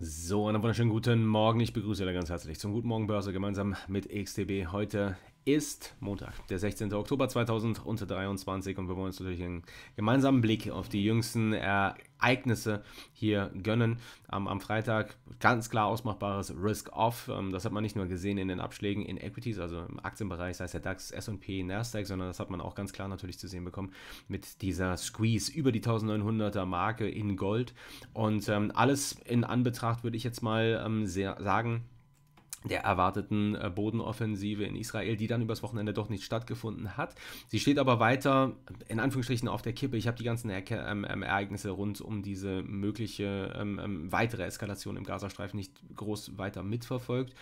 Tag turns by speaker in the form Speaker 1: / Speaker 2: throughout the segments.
Speaker 1: So, einen wunderschönen guten Morgen. Ich begrüße alle ganz herzlich zum Guten Morgen Börse gemeinsam mit XTB heute ist Montag, der 16. Oktober 2023 und wir wollen uns natürlich einen gemeinsamen Blick auf die jüngsten Ereignisse hier gönnen. Am, am Freitag ganz klar ausmachbares Risk-Off. Ähm, das hat man nicht nur gesehen in den Abschlägen in Equities, also im Aktienbereich, sei es der DAX, S&P, Nasdaq, sondern das hat man auch ganz klar natürlich zu sehen bekommen mit dieser Squeeze über die 1900er Marke in Gold und ähm, alles in Anbetracht würde ich jetzt mal ähm, sehr sagen, der erwarteten äh, Bodenoffensive in Israel, die dann übers Wochenende doch nicht stattgefunden hat. Sie steht aber weiter in Anführungsstrichen auf der Kippe. Ich habe die ganzen Erke ähm, ähm Ereignisse rund um diese mögliche ähm, ähm, weitere Eskalation im Gazastreifen nicht groß weiter mitverfolgt.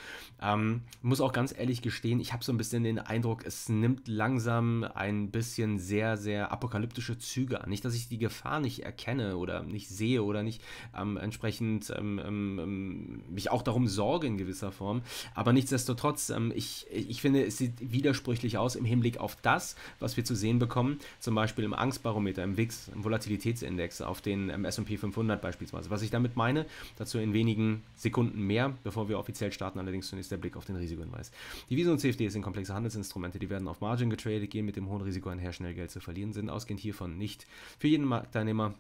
Speaker 1: Ähm, muss auch ganz ehrlich gestehen, ich habe so ein bisschen den Eindruck, es nimmt langsam ein bisschen sehr, sehr apokalyptische Züge an. Nicht, dass ich die Gefahr nicht erkenne oder nicht sehe oder nicht ähm, entsprechend mich auch darum sorge in gewisser Form. Aber nichtsdestotrotz, ähm, ich, ich finde, es sieht widersprüchlich aus im Hinblick auf das, was wir zu sehen bekommen, zum Beispiel im Angstbarometer, im WIX, im Volatilitätsindex, auf den ähm, SP 500 beispielsweise. Was ich damit meine, dazu in wenigen Sekunden mehr, bevor wir offiziell starten, allerdings zunächst der Blick auf den Risikohinweis. Die Visa und CFD sind komplexe Handelsinstrumente, die werden auf Margin getradet, gehen mit dem hohen Risiko einher, schnell Geld zu verlieren, sind ausgehend hiervon nicht für jeden Marktteilnehmer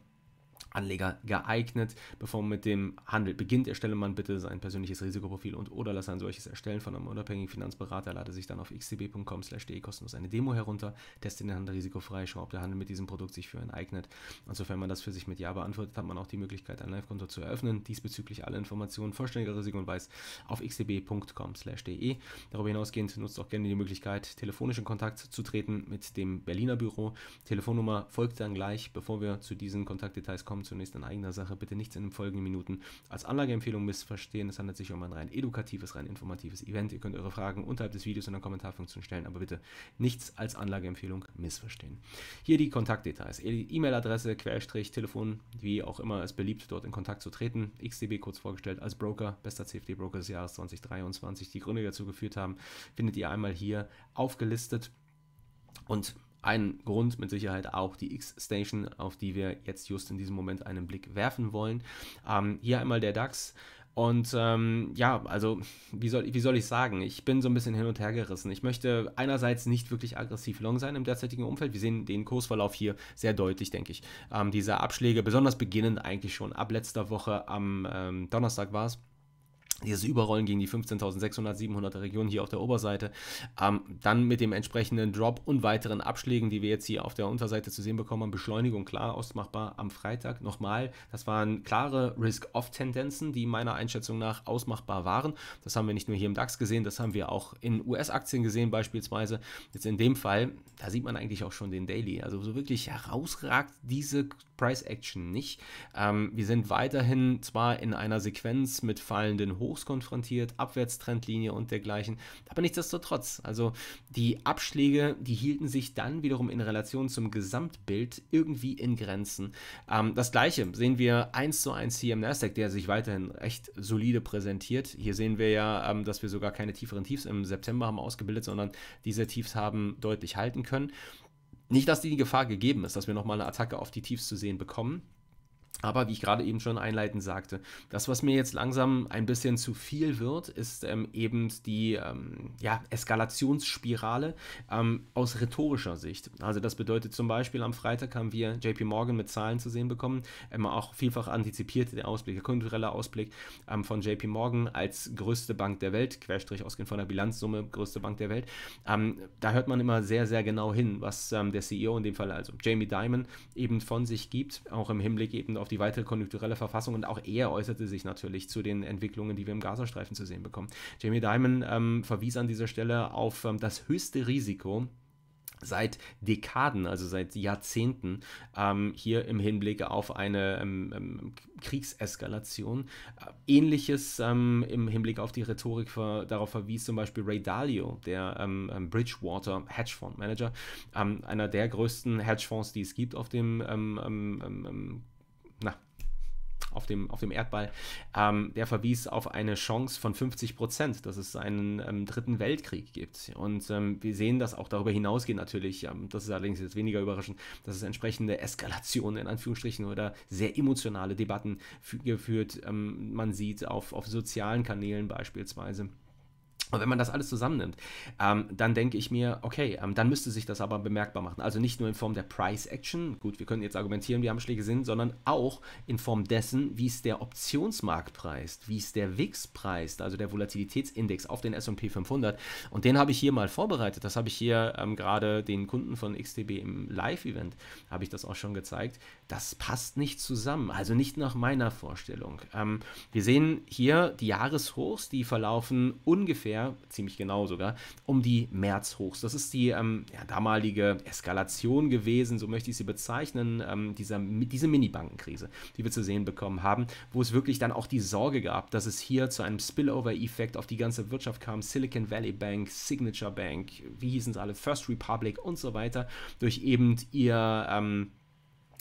Speaker 1: Anleger geeignet. Bevor man mit dem Handel beginnt, erstelle man bitte sein persönliches Risikoprofil und oder lasse ein solches erstellen von einem unabhängigen Finanzberater. Lade sich dann auf xtb.com/de kostenlos eine Demo herunter, teste den Handel risikofrei, schau, ob der Handel mit diesem Produkt sich für einen eignet. Und sofern man das für sich mit Ja beantwortet, hat man auch die Möglichkeit, ein Live-Konto zu eröffnen. Diesbezüglich alle Informationen vollständiger Risiko und Weiß auf xtb.com/de. Darüber hinausgehend nutzt auch gerne die Möglichkeit, telefonisch in Kontakt zu treten mit dem Berliner Büro. Telefonnummer folgt dann gleich, bevor wir zu diesen Kontaktdetails kommen zunächst in eigener Sache. Bitte nichts in den folgenden Minuten als Anlageempfehlung missverstehen. Es handelt sich um ein rein edukatives, rein informatives Event. Ihr könnt eure Fragen unterhalb des Videos in der Kommentarfunktion stellen, aber bitte nichts als Anlageempfehlung missverstehen. Hier die Kontaktdetails. E-Mail-Adresse, Querstrich, Telefon, wie auch immer es beliebt, dort in Kontakt zu treten. XDB kurz vorgestellt als Broker, bester CFD-Broker des Jahres 2023. Die Gründe, die dazu geführt haben, findet ihr einmal hier aufgelistet. Und ein Grund mit Sicherheit auch die X-Station, auf die wir jetzt just in diesem Moment einen Blick werfen wollen. Ähm, hier einmal der DAX. Und ähm, ja, also wie soll, wie soll ich sagen, ich bin so ein bisschen hin und her gerissen. Ich möchte einerseits nicht wirklich aggressiv long sein im derzeitigen Umfeld. Wir sehen den Kursverlauf hier sehr deutlich, denke ich. Ähm, diese Abschläge, besonders beginnend eigentlich schon ab letzter Woche am ähm, Donnerstag war es dieses Überrollen gegen die 15.600, 700er Region hier auf der Oberseite. Ähm, dann mit dem entsprechenden Drop und weiteren Abschlägen, die wir jetzt hier auf der Unterseite zu sehen bekommen haben. Beschleunigung klar ausmachbar am Freitag. Nochmal, das waren klare Risk-Off-Tendenzen, die meiner Einschätzung nach ausmachbar waren. Das haben wir nicht nur hier im DAX gesehen, das haben wir auch in US-Aktien gesehen beispielsweise. Jetzt in dem Fall, da sieht man eigentlich auch schon den Daily. Also so wirklich herausragt diese Price-Action nicht. Ähm, wir sind weiterhin zwar in einer Sequenz mit fallenden Hochschulen, Hochs konfrontiert, Abwärtstrendlinie und dergleichen. Aber nichtsdestotrotz, also die Abschläge, die hielten sich dann wiederum in Relation zum Gesamtbild irgendwie in Grenzen. Ähm, das gleiche sehen wir eins zu eins hier im Nasdaq, der sich weiterhin recht solide präsentiert. Hier sehen wir ja, ähm, dass wir sogar keine tieferen Tiefs im September haben ausgebildet, sondern diese Tiefs haben deutlich halten können. Nicht, dass die Gefahr gegeben ist, dass wir nochmal eine Attacke auf die Tiefs zu sehen bekommen. Aber wie ich gerade eben schon einleitend sagte, das, was mir jetzt langsam ein bisschen zu viel wird, ist ähm, eben die ähm, ja, Eskalationsspirale ähm, aus rhetorischer Sicht. Also das bedeutet zum Beispiel, am Freitag haben wir JP Morgan mit Zahlen zu sehen bekommen, immer ähm, auch vielfach antizipiert der Ausblick, der konjunkturelle Ausblick ähm, von JP Morgan als größte Bank der Welt, Querstrich ausgehend von der Bilanzsumme, größte Bank der Welt. Ähm, da hört man immer sehr, sehr genau hin, was der CEO, in dem Fall also Jamie Dimon, eben von sich gibt, auch im Hinblick eben auf auf die weitere konjunkturelle Verfassung und auch er äußerte sich natürlich zu den Entwicklungen, die wir im Gazastreifen zu sehen bekommen. Jamie Dimon ähm, verwies an dieser Stelle auf ähm, das höchste Risiko, seit Dekaden, also seit Jahrzehnten, ähm, hier im Hinblick auf eine ähm, ähm Kriegseskalation. Äh, ähnliches ähm, im Hinblick auf die Rhetorik für, darauf verwies zum Beispiel Ray Dalio, der ähm, ähm, Bridgewater Hedgefonds Hedgefondsmanager, einer der größten Hedgefonds, die es gibt auf dem auf dem, auf dem Erdball, ähm, der verwies auf eine Chance von 50 Prozent, dass es einen ähm, dritten Weltkrieg gibt. Und ähm, wir sehen das auch darüber hinausgehend natürlich, ähm, das ist allerdings jetzt weniger überraschend, dass es entsprechende Eskalationen in Anführungsstrichen oder sehr emotionale Debatten geführt. Ähm, man sieht auf, auf sozialen Kanälen beispielsweise. Und wenn man das alles zusammennimmt, ähm, dann denke ich mir, okay, ähm, dann müsste sich das aber bemerkbar machen. Also nicht nur in Form der Price Action, gut, wir können jetzt argumentieren, wie Hamschläge sind, sondern auch in Form dessen, wie es der Optionsmarkt preist, wie es der WIX preist, also der Volatilitätsindex auf den S&P 500. Und den habe ich hier mal vorbereitet. Das habe ich hier ähm, gerade den Kunden von XTB im Live-Event, habe ich das auch schon gezeigt. Das passt nicht zusammen, also nicht nach meiner Vorstellung. Ähm, wir sehen hier die Jahreshochs, die verlaufen ungefähr ungefähr, ziemlich genau sogar, um die Märzhochs. Das ist die ähm, ja, damalige Eskalation gewesen, so möchte ich sie bezeichnen, ähm, dieser, diese Mini-Bankenkrise, die wir zu sehen bekommen haben, wo es wirklich dann auch die Sorge gab, dass es hier zu einem Spillover-Effekt auf die ganze Wirtschaft kam. Silicon Valley Bank, Signature Bank, wie hießen sie alle, First Republic und so weiter, durch eben ihr. Ähm,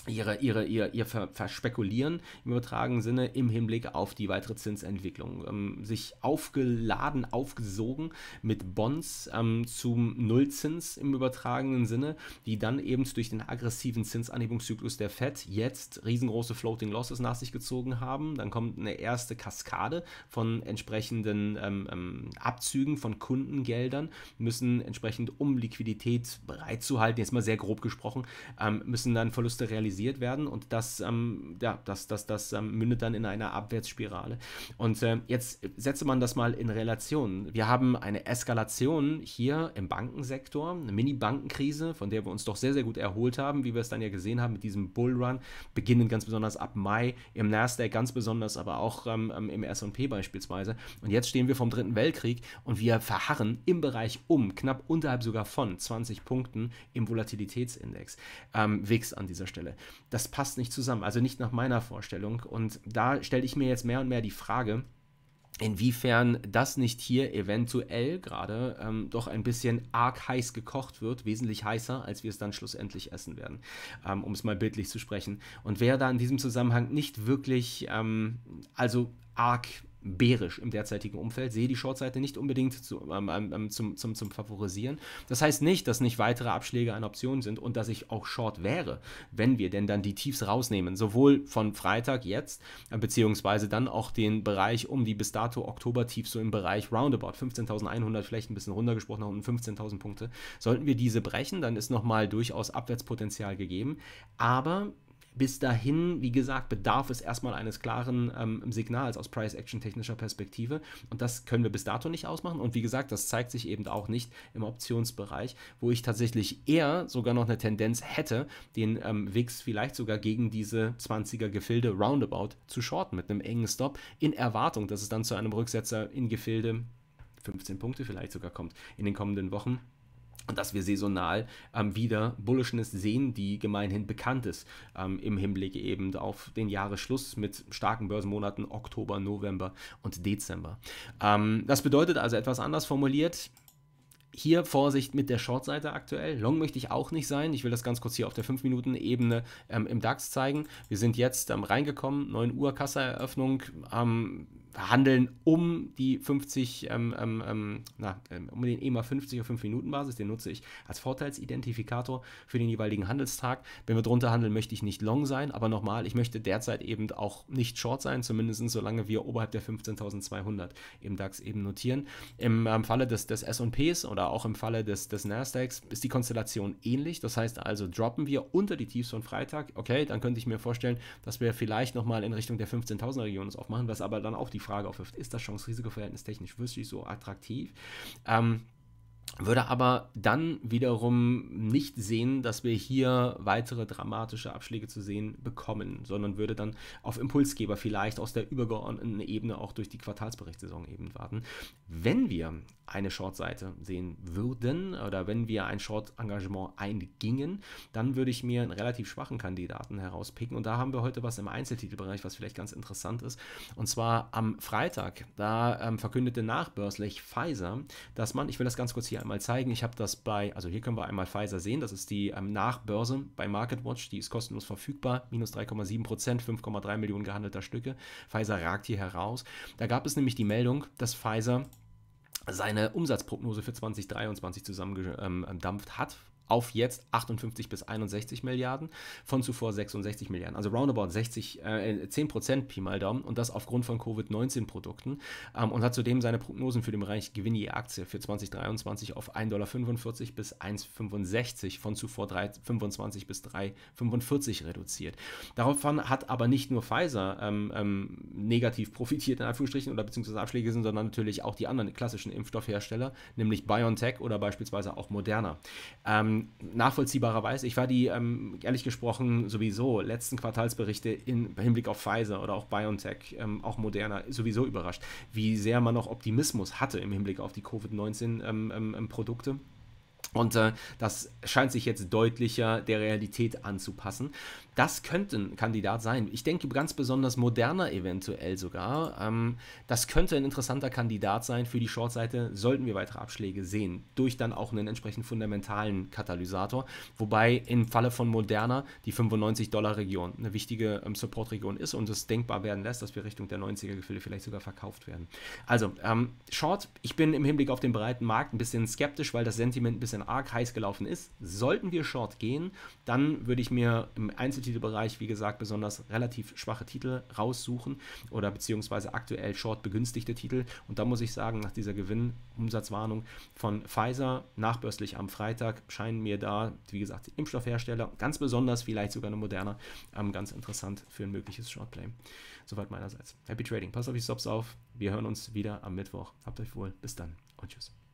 Speaker 1: ihre, ihre, ihr, ihr Verspekulieren im übertragenen Sinne im Hinblick auf die weitere Zinsentwicklung. Ähm, sich aufgeladen, aufgesogen mit Bonds ähm, zum Nullzins im übertragenen Sinne, die dann eben durch den aggressiven Zinsanhebungszyklus der FED jetzt riesengroße Floating Losses nach sich gezogen haben. Dann kommt eine erste Kaskade von entsprechenden ähm, ähm Abzügen von Kundengeldern, müssen entsprechend, um Liquidität bereitzuhalten, jetzt mal sehr grob gesprochen, ähm, müssen dann Verluste realisieren neutralisiert werden und das, ähm, ja, das, das, das ähm, mündet dann in einer Abwärtsspirale. Und äh, jetzt setze man das mal in Relation. Wir haben eine Eskalation hier im Bankensektor, eine Mini-Bankenkrise, von der wir uns doch sehr, sehr gut erholt haben, wie wir es dann ja gesehen haben mit diesem Bullrun, beginnend ganz besonders ab Mai im Nasdaq, ganz besonders aber auch ähm, ähm im S&P beispielsweise. Und jetzt stehen wir vom Dritten Weltkrieg und wir verharren im Bereich um, knapp unterhalb sogar von 20 Punkten im Volatilitätsindex. Ähm, Wix an dieser Stelle das passt nicht zusammen, also nicht nach meiner Vorstellung. Und da stelle ich mir jetzt mehr und mehr die Frage, inwiefern das nicht hier eventuell gerade ähm, doch ein bisschen arg heiß gekocht wird, wesentlich heißer, als wir es dann schlussendlich essen werden, ähm, um es mal bildlich zu sprechen. Und wer da in diesem Zusammenhang nicht wirklich, ähm, also arg bärisch im derzeitigen Umfeld, sehe die Shortseite nicht unbedingt zu, ähm, ähm, ähm, zum, zum, zum Favorisieren. Das heißt nicht, dass nicht weitere Abschläge eine Option sind und dass ich auch Short wäre, wenn wir denn dann die Tiefs rausnehmen, sowohl von Freitag jetzt, äh, beziehungsweise dann auch den Bereich um die bis dato Oktober-Tiefs, so im Bereich roundabout 15.100, vielleicht ein bisschen runtergesprochen, nach unten 15.000 Punkte. Sollten wir diese brechen, dann ist nochmal durchaus Abwärtspotenzial gegeben, aber bis dahin, wie gesagt, bedarf es erstmal eines klaren ähm, Signals aus Price-Action-technischer Perspektive. Und das können wir bis dato nicht ausmachen. Und wie gesagt, das zeigt sich eben auch nicht im Optionsbereich, wo ich tatsächlich eher sogar noch eine Tendenz hätte, den ähm, VIX vielleicht sogar gegen diese 20er Gefilde Roundabout zu shorten mit einem engen Stop in Erwartung, dass es dann zu einem Rücksetzer in Gefilde 15 Punkte vielleicht sogar kommt in den kommenden Wochen dass wir saisonal ähm, wieder Bullishness sehen, die gemeinhin bekannt ist, ähm, im Hinblick eben auf den Jahresschluss mit starken Börsenmonaten Oktober, November und Dezember. Ähm, das bedeutet also etwas anders formuliert, hier Vorsicht mit der Short-Seite aktuell. Long möchte ich auch nicht sein. Ich will das ganz kurz hier auf der 5-Minuten-Ebene ähm, im DAX zeigen. Wir sind jetzt ähm, reingekommen, 9 Uhr Kassaeröffnung, ähm, handeln um die 50, ähm, ähm, ähm, na, um den EMA 50 auf 5-Minuten-Basis. Den nutze ich als Vorteilsidentifikator für den jeweiligen Handelstag. Wenn wir drunter handeln, möchte ich nicht long sein, aber nochmal, ich möchte derzeit eben auch nicht short sein, zumindest solange wir oberhalb der 15.200 im DAX eben notieren. Im Falle des, des S&Ps oder auch im Falle des, des Nasdaqs ist die Konstellation ähnlich. Das heißt also, droppen wir unter die Tiefs von Freitag, okay, dann könnte ich mir vorstellen, dass wir vielleicht nochmal in Richtung der 15.000er Region uns aufmachen, was aber dann auch die Frage aufwirft, ist das Chance-Risiko-Verhältnis technisch wirklich so attraktiv? Ähm, würde aber dann wiederum nicht sehen, dass wir hier weitere dramatische Abschläge zu sehen bekommen, sondern würde dann auf Impulsgeber vielleicht aus der übergeordneten Ebene auch durch die Quartalsberichtssaison eben warten. Wenn wir eine Short-Seite sehen würden oder wenn wir ein Short-Engagement eingingen, dann würde ich mir einen relativ schwachen Kandidaten herauspicken. Und da haben wir heute was im Einzeltitelbereich, was vielleicht ganz interessant ist. Und zwar am Freitag, da ähm, verkündete nachbörslich Pfizer, dass man, ich will das ganz kurz hier einmal zeigen, ich habe das bei, also hier können wir einmal Pfizer sehen, das ist die ähm, Nachbörse bei MarketWatch, die ist kostenlos verfügbar, minus 3,7 Prozent, 5,3 Millionen gehandelter Stücke. Pfizer ragt hier heraus. Da gab es nämlich die Meldung, dass Pfizer seine Umsatzprognose für 2023 zusammengedampft hat auf jetzt 58 bis 61 Milliarden von zuvor 66 Milliarden. Also roundabout 60, äh, 10 Prozent Pi mal Daumen und das aufgrund von Covid-19-Produkten ähm, und hat zudem seine Prognosen für den Bereich Gewinn je Aktie für 2023 auf 1,45 Dollar bis 1,65 von zuvor 25 bis 3,45 reduziert. Daraufhin hat aber nicht nur Pfizer ähm, ähm, negativ profitiert, in Anführungsstrichen, oder beziehungsweise Abschläge sind, sondern natürlich auch die anderen klassischen Impfstoffhersteller, nämlich BioNTech oder beispielsweise auch Moderna. Ähm, ähm, nachvollziehbarerweise, ich war die, ähm, ehrlich gesprochen, sowieso letzten Quartalsberichte in, im Hinblick auf Pfizer oder auch BioNTech, ähm, auch Moderna, sowieso überrascht, wie sehr man noch Optimismus hatte im Hinblick auf die Covid-19-Produkte. Ähm, ähm, und äh, das scheint sich jetzt deutlicher der Realität anzupassen. Das könnte ein Kandidat sein. Ich denke ganz besonders moderner eventuell sogar. Ähm, das könnte ein interessanter Kandidat sein für die Shortseite, sollten wir weitere Abschläge sehen. Durch dann auch einen entsprechend fundamentalen Katalysator. Wobei im Falle von moderner die 95-Dollar-Region eine wichtige ähm, Support-Region ist und es denkbar werden lässt, dass wir Richtung der 90 er gefühle vielleicht sogar verkauft werden. Also, ähm, Short, ich bin im Hinblick auf den breiten Markt ein bisschen skeptisch, weil das Sentiment ein bisschen arg heiß gelaufen ist. Sollten wir Short gehen, dann würde ich mir im Einzel Titelbereich, wie gesagt, besonders relativ schwache Titel raussuchen oder beziehungsweise aktuell short begünstigte Titel. Und da muss ich sagen, nach dieser Gewinnumsatzwarnung von Pfizer nachbörslich am Freitag scheinen mir da, wie gesagt, die Impfstoffhersteller, ganz besonders vielleicht sogar eine moderne, ähm, ganz interessant für ein mögliches Shortplay. Soweit meinerseits. Happy Trading. Pass auf die Stops auf. Wir hören uns wieder am Mittwoch. Habt euch wohl. Bis dann und tschüss.